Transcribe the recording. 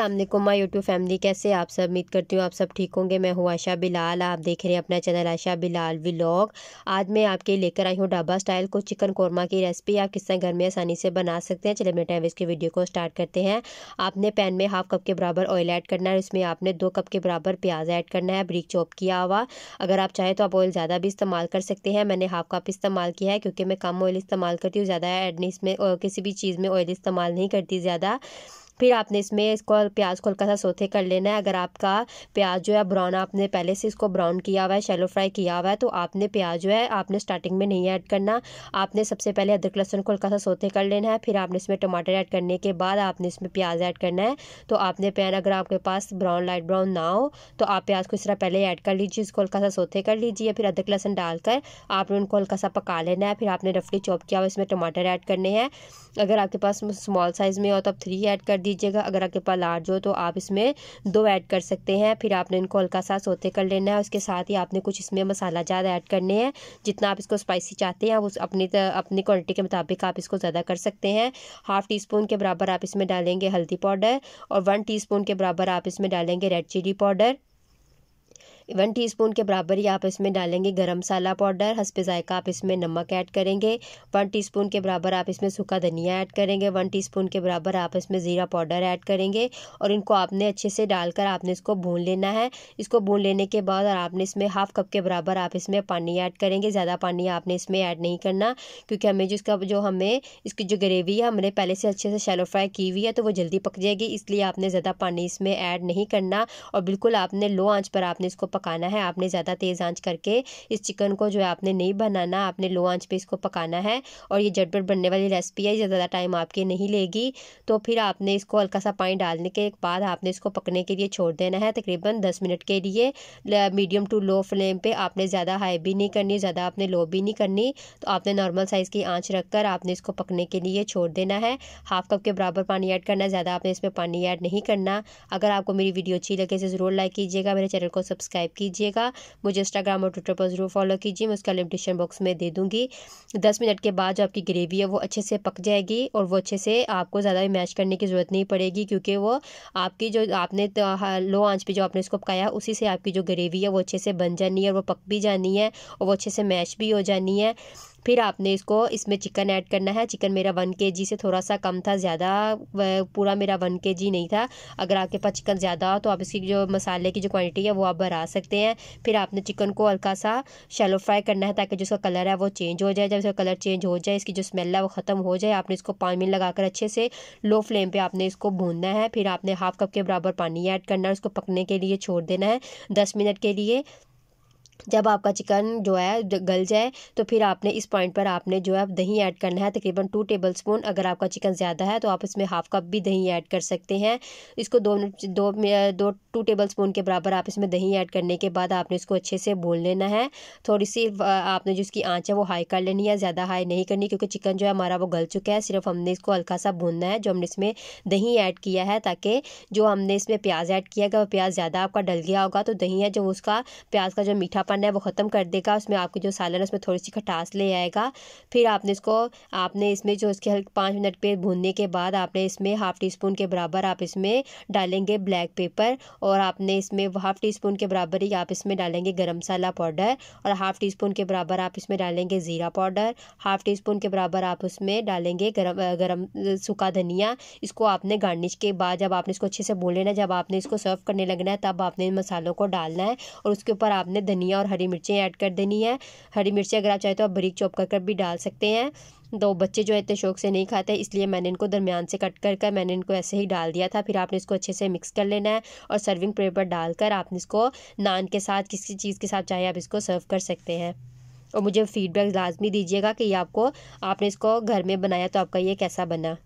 Aslam my YouTube family कैसे आप सब उम्मीद करती हूँ आप सब ठीक होंगे मैं हूँ आशा बिलाल आप देख रहे हैं अपना चैनल आशा बिलाल व्लॉग आज मैं आपके लेकर आई हूँ ढाबा स्टाइल को चिकन कौरमा की रेसिपी आप किस तरह घर में आसानी से बना सकते हैं चले मेरे टाइम इसके वीडियो को स्टार्ट करते हैं आपने पैन में हाफ कप के बराबर ऑयल ऐड करना है इसमें आपने दो कप के बराबर प्याज ऐड करना है ब्रिक चॉप किया हुआ अगर आप चाहें तो आप ऑयल ज़्यादा भी इस्तेमाल कर सकते हैं मैंने हाफ कप इस्तेमाल किया है क्योंकि मैं कम ऑयल इस्तेमाल करती हूँ ज़्यादा ऐड नहीं इसमें किसी भी चीज़ में ऑयल इस्तेमाल नहीं करती ज़्यादा फिर आपने इसमें इसको प्याज को हल्का सा सोते कर लेना है अगर आपका प्याज जो है ब्राउन आपने पहले से इसको ब्राउन किया हुआ है शैलो फ्राई किया हुआ है तो आपने प्याज जो है आपने स्टार्टिंग में नहीं ऐड करना आपने सबसे पहले अदरक लहसुन को हल्का सा सोते कर लेना है फिर आपने इसमें टमाटर ऐड करने के बाद आपने इसमें प्याज ऐड करना है तो आपने पैन अगर आपके पास ब्राउन लाइट ब्राउन ना हो तो आप प्याज को इस तरह पहले ऐड कर लीजिए इसको हल्का सा सोते कर लीजिए फिर अदरक लहसुन डालकर आपने उनको हल्का सा पका लेना है फिर आपने रफली चॉप किया हुआ इसमें टमाटर ऐड करने हैं अगर आपके पास स्मॉल साइज़ में हो तो आप थ्री ऐड कर दीजिएगा अगर आपके पास लार्ज हो तो आप इसमें दो ऐड कर सकते हैं फिर आपने इनको हल्का सा सोते कर लेना है उसके साथ ही आपने कुछ इसमें मसाला ज़्यादा ऐड करने हैं जितना आप इसको स्पाइसी चाहते हैं उस अपनी अपनी क्वान्टिटी के मुताबिक आप इसको ज़्यादा कर सकते हैं हाफ़ टी स्पून के बराबर आप इसमें डालेंगे हल्दी पाउडर और वन टी के बराबर आप इसमें डालेंगे red chilli powder one teaspoon के बराबर ही आप इसमें डालेंगे गरम मसाला पाउडर हंसपे जायका आप इसमें नमक ऐड करेंगे वन टीस्पून के बराबर आप इसमें सूखा धनिया ऐड करेंगे वन टीस्पून के बराबर आप इसमें ज़ीरा पाउडर ऐड करेंगे और इनको आपने अच्छे से डालकर आपने इसको भून लेना है इसको भून लेने के बाद और आपने इसमें हाफ कप के बराबर आप इसमें पानी ऐड करेंगे ज़्यादा पानी आपने इसमें ऐड नहीं करना क्योंकि हमें जो इसका जो हमें इसकी जो ग्रेवी है हमने पहले से अच्छे से शैलो फ्राई की हुई है तो वो जल्दी पक जाएगी इसलिए आपने ज़्यादा पानी इसमें ऐड नहीं करना और बिल्कुल आपने लो आँच पर आपने इसको पकाना है आपने ज़्यादा तेज़ आंच करके इस चिकन को जो है आपने नहीं बनाना आपने लो आंच पे इसको पकाना है और ये झटपट बनने वाली रेसिपी है ये ज़्यादा टाइम आपके नहीं लेगी तो फिर आपने इसको हल्का सा पानी डालने के बाद आपने इसको पकने के लिए छोड़ देना है तकरीबन दस मिनट के लिए मीडियम टू लो फ्लेम पर आपने ज़्यादा हाई भी नहीं करनी ज़्यादा आपने लो भी नहीं करनी तो आपने नॉर्मल साइज़ की आँच कर आपने इसको पकने के लिए छोड़ देना है हाफ कप के बराबर पानी ऐड करना है ज़्यादा आपने इसमें पानी ऐड नहीं करना अगर आपको मेरी वीडियो अच्छी लगे इसे तो ज़रूर लाइक कीजिएगा मेरे चैनल को सब्सक्राइब सब्सक्राइब कीजिएगा मुझे इंस्टाग्राम और ट्विटर पर ज़रूर फॉलो कीजिए मैं उसका लिंक डिस्क्रिप्शन बॉक्स में दे दूँगी दस मिनट के बाद जो आपकी ग्रेवी है वो अच्छे से पक जाएगी और वो अच्छे से आपको ज़्यादा मैश करने की ज़रूरत नहीं पड़ेगी क्योंकि वो आपकी जो आपने लो आँच पर जो आपने इसको पकाया उसी से आपकी जो ग्रेवी है वो अच्छे से बन जानी है और वो पक भी जानी है और वो अच्छे से मैश भी हो जानी है फिर आपने इसको इसमें चिकन ऐड करना है चिकन मेरा वन के जी से थोड़ा सा कम था ज़्यादा पूरा मेरा वन के जी नहीं था अगर आपके पास चिकन ज़्यादा हो तो आप इसकी जो मसाले की जो क्वांटिटी है वो आप बढ़ा सकते हैं फिर आपने चिकन को हल्का सा शेलो फ्राई करना है ताकि जो कलर है वो चेंज हो जाए जब इसका कलर चेंज हो जाए इसकी जो स्मेल है वो ख़त्म हो जाए आपने इसको पाँच मिनट लगा अच्छे से लो फ्लेम पर आपने इसको भूनना है फिर आपने हाफ कप के बराबर पानी ऐड करना है उसको पकने के लिए छोड़ देना है दस मिनट के लिए जब आपका चिकन जो है गल जाए तो फिर आपने इस पॉइंट पर आपने जो है दही ऐड करना है तकरीबन टू टेबल स्पून अगर आपका चिकन ज़्यादा है तो आप इसमें हाफ कप भी दही ऐड कर सकते हैं इसको दो दो दो टू टेबल स्पून के बराबर आप इसमें दही ऐड करने के बाद आपने इसको अच्छे से भून लेना है थोड़ी सी आपने जो इसकी आँच है वो हाई कर लेनी है ज़्यादा हाई नहीं करनी क्योंकि चिकन जो है हमारा वो गल चुका है सिर्फ हमने इसको हल्का सा भूनना है जो हमने इसमें दही ऐड किया है ताकि जो हमने इसमें प्याज ऐड किया है प्याज ज़्यादा आपका डल गया होगा तो दही है जो उसका प्याज का जो मीठा पन्ना है वो ख़त्म कर देगा उसमें आपकी जो सालन है उसमें थोड़ी सी खटास ले आएगा फिर आपने इसको आपने इसमें जो उसके हल्के पाँच मिनट पे भूनने के बाद आपने इसमें हाफ़ टी स्पून के बराबर आप इसमें डालेंगे ब्लैक पेपर और आपने इसमें हाफ़ टी स्पून के बराबर ही आप इसमें डालेंगे गर्म मसाला पाउडर और हाफ़ टी स्पून के बराबर आप इसमें डालेंगे ज़ीरा पाउडर हाफ़ टी स्पून के बराबर आप उसमें डालेंगे गरम गरम सूखा धनिया इसको आपने गार्निश के बाद जब आपने इसको अच्छे से भून लेना जब आपने इसको सर्व करने लगना है तब आपने इन मसालों को डालना है और उसके ऊपर आपने धनिया धनिया और हरी मिर्चें ऐड कर देनी है हरी मिर्चें अगर आप चाहें तो आप बरीक चॉप कर कर भी डाल सकते हैं तो बच्चे जो है इतने शौक से नहीं खाते इसलिए मैंने इनको दरमियान से कट कर कर मैंने इनको ऐसे ही डाल दिया था फिर आपने इसको अच्छे से मिक्स कर लेना है और सर्विंग पेपर डालकर आपने इसको नान के साथ किसी चीज़ के साथ चाहे आप इसको सर्व कर सकते हैं और मुझे फीडबैक लाजमी दीजिएगा कि ये आपको आपने इसको घर में बनाया तो आपका ये कैसा बना